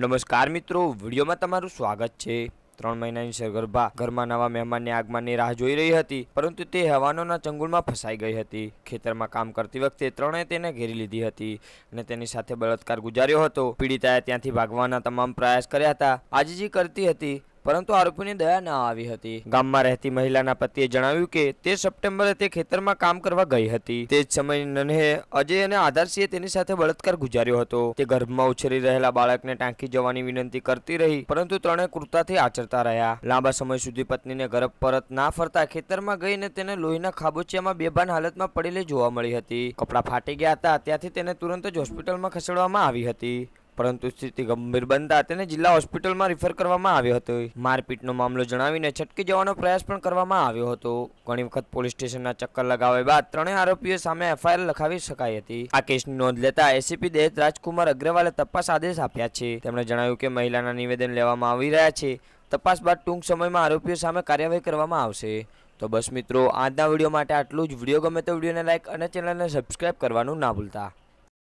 નમસ્કાર મિત્રો વિડીયોમાં તમારું સ્વાગત છે ત્રણ મહિનાની સરગર્ભા ઘરમાં નવા મહેમાનની આગમનની રાહ જોઈ રહી હતી પરંતુ તે હવાનોના ચંગુલમાં ફસાઈ ગઈ હતી ખેતરમાં કામ કરતી વખતે ત્રણે તેને ઘેરી લીધી હતી અને તેની સાથે બળાત્કાર ગુજાર્યો હતો પીડિતાએ ત્યાંથી ભાગવાના તમામ પ્રયાસ કર્યા હતા આજીજી કરતી હતી પરંતુ અરુપેને દયા ના આવી હતી ગામમાં રહેતી મહિલાના પતિએ જણાવ્યું કે તે સપ્ટેમ્બરતે ખેતરમાં કામ કરવા ગઈ હતી તે જ સમયે નन्हे અજે અને આદર્શીએ તેની સાથે બળતકર गुजાર્યો હતો તે ગર્ભમાં ઉછરી રહેલા બાળકને તાંકી જવાની વિનંતી કરતી રહી પરંતુ ત્રણે કૃતાથી આચરતા રહ્યા લાંબા સમય સુધી પત્નીને ગર્ભ પરત ના ફરતા ખેતરમાં ગઈને તેને લોહીના ખાબોચિયામાં બેભાન હાલતમાં પડીલે જોવા મળી હતી કપડા ફાટી ગયા હતા ત્યાંથી તેને તુરંત જ હોસ્પિટલમાં ખસેડવામાં આવી હતી પરંતુ સ્થિતિ ગંભીર બનતા તેને જિલ્લા હોસ્પિટલ માં રિફર કરવામાં આવ્યો હતો મારપીટ નો મામલો જણાવીને છટકી જવાનો પ્રયાસ પણ કરવામાં આવ્યો હતો ઘણી વખત પોલીસ સ્ટેશન ના ચક્કર લગાવ્યા બાદ ત્રણેય આરોપીઓ સામે એફઆર લખાવી શકાય હતી આ કેસ નોંંધ લેતા એસસીપી દેવરાજકુમાર અગ્રવાલે તપાસ આદેશ આપ્યા છે તેમણે જણાવ્યું કે મહિલાના નિવેદન લેવામાં આવી રહ્યા છે તપાસ બાદ ટૂંક સમયમાં આરોપીઓ સામે કાર્યવાહી કરવામાં આવશે તો બસ મિત્રો આજ ના વિડિયો માટે આટલું જ વિડિયો ગમે તો વિડિયોને લાઈક અને ચેનલને સબસ્ક્રાઇબ કરવાનું ના ભૂલતા